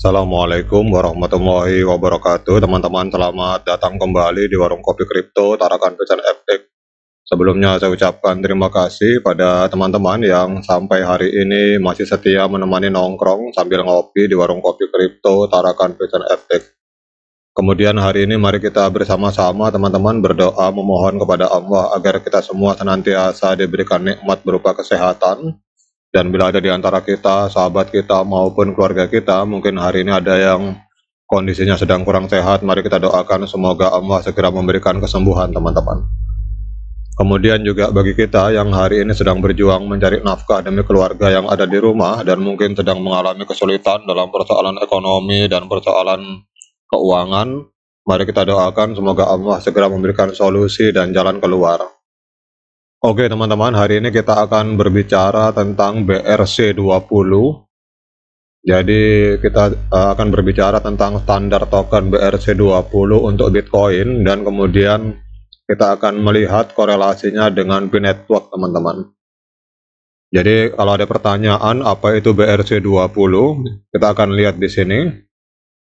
Assalamualaikum warahmatullahi wabarakatuh Teman-teman selamat datang kembali di Warung Kopi Kripto Tarakan Pesan fx Sebelumnya saya ucapkan terima kasih pada teman-teman yang sampai hari ini masih setia menemani nongkrong sambil ngopi di Warung Kopi Kripto Tarakan Pesan fx Kemudian hari ini mari kita bersama-sama teman-teman berdoa memohon kepada Allah agar kita semua senantiasa diberikan nikmat berupa kesehatan, dan bila ada di antara kita, sahabat kita, maupun keluarga kita, mungkin hari ini ada yang kondisinya sedang kurang sehat, mari kita doakan semoga Allah segera memberikan kesembuhan teman-teman. Kemudian juga bagi kita yang hari ini sedang berjuang mencari nafkah demi keluarga yang ada di rumah dan mungkin sedang mengalami kesulitan dalam persoalan ekonomi dan persoalan keuangan, mari kita doakan semoga Allah segera memberikan solusi dan jalan keluar. Oke teman-teman, hari ini kita akan berbicara tentang BRC20. Jadi kita eh, akan berbicara tentang standar token BRC20 untuk Bitcoin dan kemudian kita akan melihat korelasinya dengan binetwork network teman-teman. Jadi kalau ada pertanyaan apa itu BRC20, kita akan lihat di sini.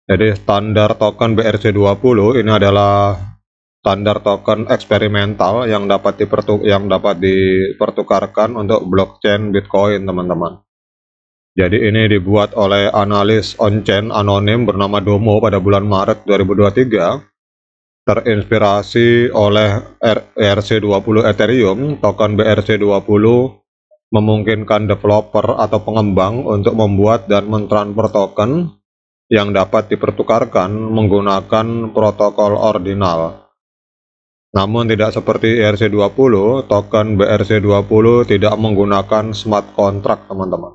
Jadi standar token BRC20 ini adalah standar token eksperimental yang dapat dipertuk yang dapat dipertukarkan untuk blockchain Bitcoin, teman-teman. Jadi ini dibuat oleh analis on-chain anonim bernama Domo pada bulan Maret 2023 terinspirasi oleh ERC20 Ethereum, token BRC20 memungkinkan developer atau pengembang untuk membuat dan mentransfer token yang dapat dipertukarkan menggunakan protokol ordinal namun tidak seperti ERC20, token BRC20 tidak menggunakan smart contract, teman-teman.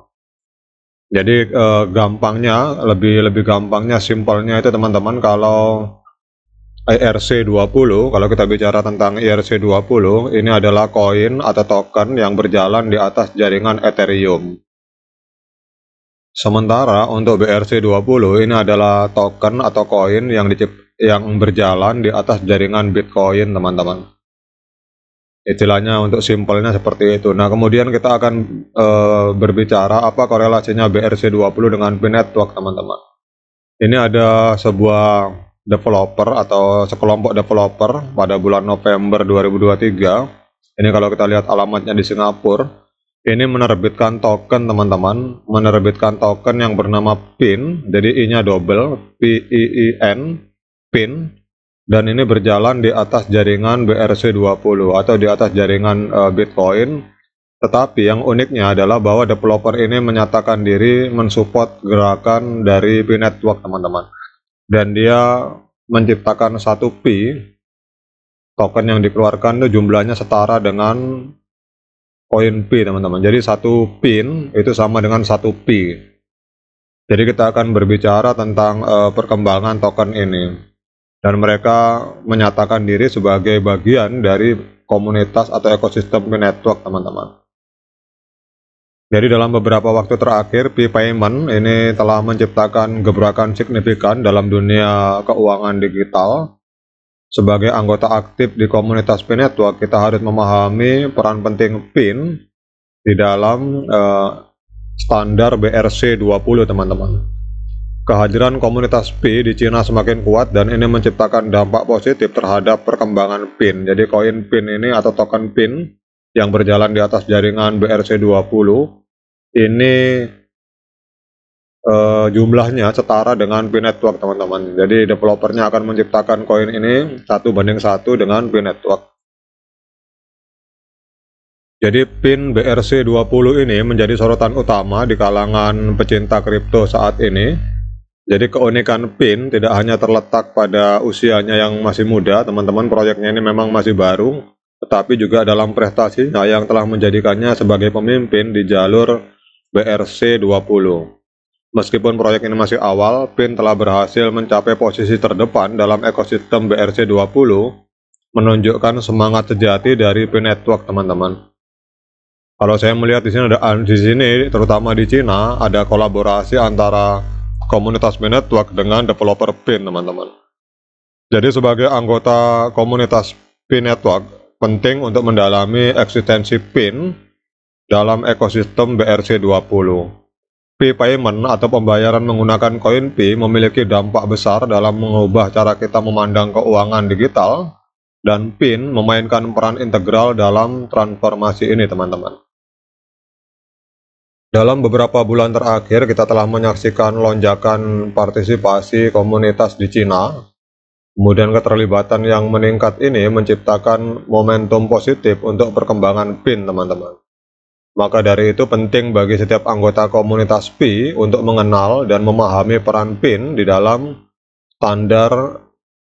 Jadi eh, gampangnya, lebih lebih gampangnya, simpelnya itu teman-teman kalau ERC20, kalau kita bicara tentang ERC20, ini adalah koin atau token yang berjalan di atas jaringan Ethereum. Sementara untuk BRC20 ini adalah token atau koin yang yang berjalan di atas jaringan Bitcoin, teman-teman. Istilahnya untuk simpelnya seperti itu. Nah, kemudian kita akan e, berbicara apa korelasinya BRC20 dengan P-Network, teman-teman. Ini ada sebuah developer atau sekelompok developer pada bulan November 2023. Ini kalau kita lihat alamatnya di Singapura ini menerbitkan token teman-teman menerbitkan token yang bernama PIN jadi I nya double P I I N PIN dan ini berjalan di atas jaringan BRC20 atau di atas jaringan uh, Bitcoin tetapi yang uniknya adalah bahwa developer ini menyatakan diri mensupport gerakan dari P Network teman-teman dan dia menciptakan satu P token yang dikeluarkan itu jumlahnya setara dengan poin P teman-teman. Jadi satu pin itu sama dengan satu P. Jadi kita akan berbicara tentang uh, perkembangan token ini. Dan mereka menyatakan diri sebagai bagian dari komunitas atau ekosistem P network teman-teman. Jadi dalam beberapa waktu terakhir, P payment ini telah menciptakan gebrakan signifikan dalam dunia keuangan digital sebagai anggota aktif di komunitas PIN Network, kita harus memahami peran penting PIN di dalam uh, standar BRC 20, teman-teman. Kehadiran komunitas P di Cina semakin kuat dan ini menciptakan dampak positif terhadap perkembangan PIN. Jadi koin PIN ini atau token PIN yang berjalan di atas jaringan BRC20 ini uh, jumlahnya setara dengan B network teman-teman. Jadi developernya akan menciptakan koin ini satu banding satu dengan B network. Jadi pin BRC20 ini menjadi sorotan utama di kalangan pecinta kripto saat ini. Jadi keunikan pin tidak hanya terletak pada usianya yang masih muda, teman-teman proyeknya ini memang masih baru, tetapi juga dalam prestasinya yang telah menjadikannya sebagai pemimpin di jalur BRC20. Meskipun proyek ini masih awal, Pin telah berhasil mencapai posisi terdepan dalam ekosistem BRC20, menunjukkan semangat sejati dari Pin Network, teman-teman. Kalau saya melihat di sini ah, di sini terutama di Cina ada kolaborasi antara komunitas Pin Network dengan developer Pin, teman-teman. Jadi sebagai anggota komunitas Pin Network, penting untuk mendalami eksistensi Pin dalam ekosistem BRC20. P-payment atau pembayaran menggunakan koin P memiliki dampak besar dalam mengubah cara kita memandang keuangan digital dan PIN memainkan peran integral dalam transformasi ini teman-teman. Dalam beberapa bulan terakhir kita telah menyaksikan lonjakan partisipasi komunitas di Cina. Kemudian keterlibatan yang meningkat ini menciptakan momentum positif untuk perkembangan PIN teman-teman. Maka dari itu penting bagi setiap anggota komunitas Pi untuk mengenal dan memahami peran PIN di dalam standar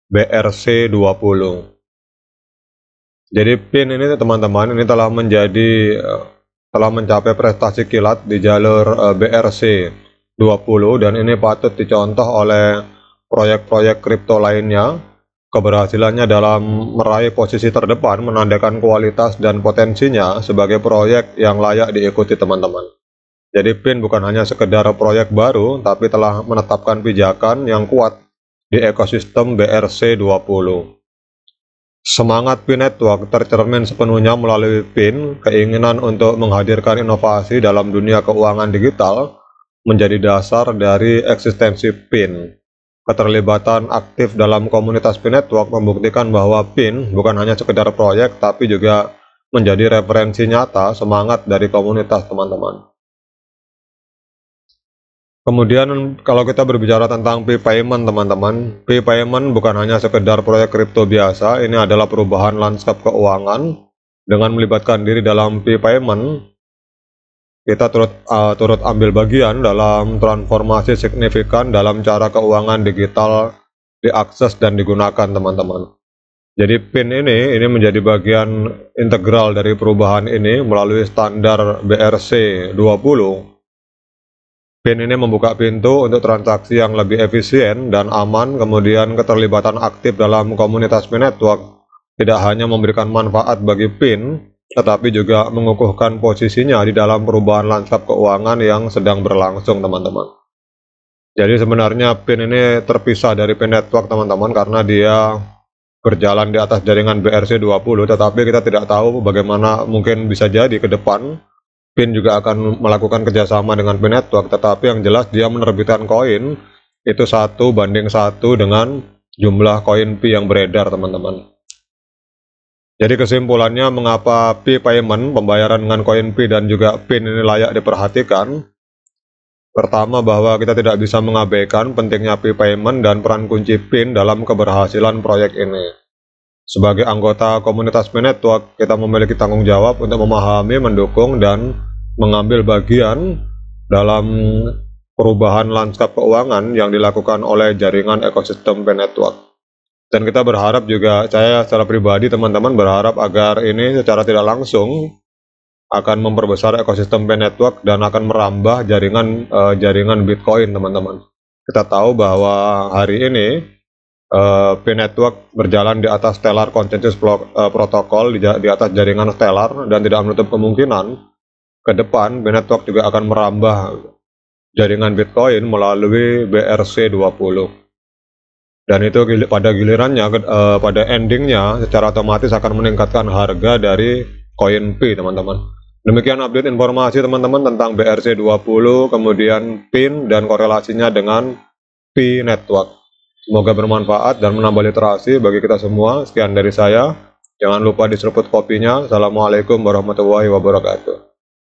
BRC 20. Jadi PIN ini teman-teman ini telah menjadi eh, telah mencapai prestasi kilat di jalur eh, BRC 20 dan ini patut dicontoh oleh proyek-proyek kripto lainnya Keberhasilannya dalam meraih posisi terdepan menandakan kualitas dan potensinya sebagai proyek yang layak diikuti teman-teman. Jadi PIN bukan hanya sekedar proyek baru, tapi telah menetapkan pijakan yang kuat di ekosistem BRC 20. Semangat PIN Network tercermin sepenuhnya melalui PIN, keinginan untuk menghadirkan inovasi dalam dunia keuangan digital menjadi dasar dari eksistensi PIN. Keterlibatan aktif dalam komunitas PIN Network membuktikan bahwa PIN bukan hanya sekedar proyek tapi juga menjadi referensi nyata semangat dari komunitas teman-teman. Kemudian kalau kita berbicara tentang P-Payment teman-teman, P-Payment bukan hanya sekedar proyek kripto biasa, ini adalah perubahan lanskap keuangan dengan melibatkan diri dalam P-Payment kita turut uh, turut ambil bagian dalam transformasi signifikan dalam cara keuangan digital diakses dan digunakan teman-teman. Jadi PIN ini ini menjadi bagian integral dari perubahan ini melalui standar BRC 20. PIN ini membuka pintu untuk transaksi yang lebih efisien dan aman, kemudian keterlibatan aktif dalam komunitas PIN network tidak hanya memberikan manfaat bagi PIN, tetapi juga mengukuhkan posisinya di dalam perubahan lanskap keuangan yang sedang berlangsung teman-teman. Jadi sebenarnya pin ini terpisah dari pin network teman-teman karena dia berjalan di atas jaringan BRC20 tetapi kita tidak tahu bagaimana mungkin bisa jadi ke depan pin juga akan melakukan kerjasama dengan pin network tetapi yang jelas dia menerbitkan koin itu satu banding satu dengan jumlah koin P yang beredar teman-teman jadi kesimpulannya mengapa P payment pembayaran dengan koin P dan juga PIN ini layak diperhatikan? Pertama bahwa kita tidak bisa mengabaikan pentingnya P payment dan peran kunci PIN dalam keberhasilan proyek ini. Sebagai anggota komunitas P Network, kita memiliki tanggung jawab untuk memahami, mendukung, dan mengambil bagian dalam perubahan lanskap keuangan yang dilakukan oleh jaringan ekosistem P Network. Dan kita berharap juga, saya secara pribadi teman-teman berharap agar ini secara tidak langsung akan memperbesar ekosistem pen Network dan akan merambah jaringan uh, jaringan Bitcoin teman-teman. Kita tahu bahwa hari ini uh, eh, pen Network berjalan di atas Stellar Consensus Pro, eh, Protocol di, di atas jaringan Stellar dan tidak menutup kemungkinan ke depan pen Network juga akan merambah jaringan Bitcoin melalui BRC20 dan itu pada gilirannya uh, pada endingnya secara otomatis akan meningkatkan harga dari koin P teman-teman demikian update informasi teman-teman tentang BRC20 kemudian PIN dan korelasinya dengan P network semoga bermanfaat dan menambah literasi bagi kita semua sekian dari saya jangan lupa diseruput kopinya assalamualaikum warahmatullahi wabarakatuh